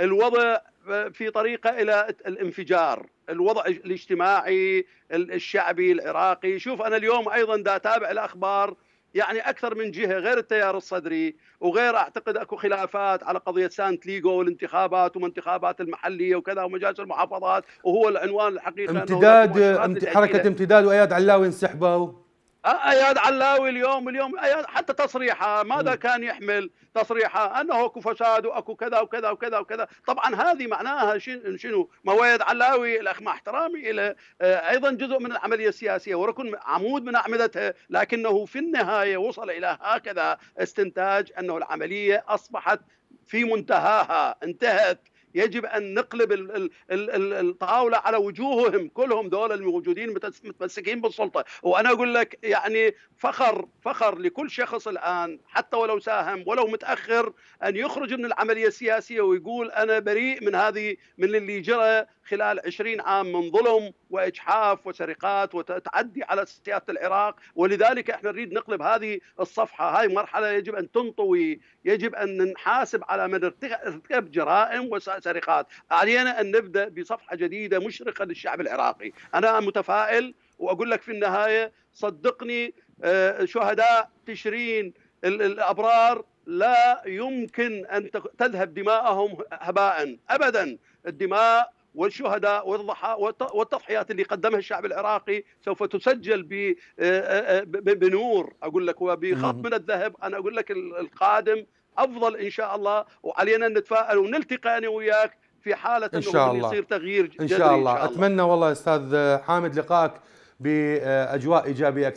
الوضع في طريقه الى الانفجار الوضع الاجتماعي الشعبي العراقي شوف انا اليوم ايضا دا اتابع الاخبار يعني اكثر من جهه غير التيار الصدري وغير اعتقد اكو خلافات على قضيه سانت ليغو والانتخابات انتخابات المحليه وكذا ومجالس المحافظات وهو العنوان الحقيقي امتداد امت حركه امتداد واياد علاوي انسحبوا اياد آه، آه، علاوي اليوم اليوم اياد آه، حتى تصريحه ماذا كان يحمل تصريحه انه اكو فساد واكو كذا وكذا وكذا وكذا طبعا هذه معناها شنو مواد علاوي الاخ مع احترامي الى ايضا جزء من العمليه السياسيه وركن عمود من اعمدتها لكنه في النهايه وصل الى هكذا استنتاج انه العمليه اصبحت في منتهاها انتهت يجب أن نقلب الطاولة على وجوههم كلهم دول الموجودين متمسكين بالسلطة وأنا أقول لك يعني فخر فخر لكل شخص الآن حتى ولو ساهم ولو متأخر أن يخرج من العملية السياسية ويقول أنا بريء من هذه من اللي جرى خلال 20 عام من ظلم واجحاف وسرقات وتعدي على سياده العراق ولذلك احنا نريد نقلب هذه الصفحه هاي مرحله يجب ان تنطوي يجب ان نحاسب على من ارتكب جرائم سرقات علينا أن نبدأ بصفحة جديدة مشرقة للشعب العراقي أنا متفائل وأقول لك في النهاية صدقني آه، شهداء تشرين الأبرار لا يمكن أن تذهب دماءهم هباء أبدا الدماء والشهداء والضحى والتضحيات اللي قدمها الشعب العراقي سوف تسجل آه، آه، بنور اقول لك وبخط من الذهب انا اقول لك القادم افضل ان شاء الله وعلينا ان نتفائل ونلتقي انا وياك في حاله إن شاء الله. يصير تغيير جذري ان شاء الله, إن شاء الله. اتمنى والله استاذ حامد لقائك باجواء ايجابيه اكثر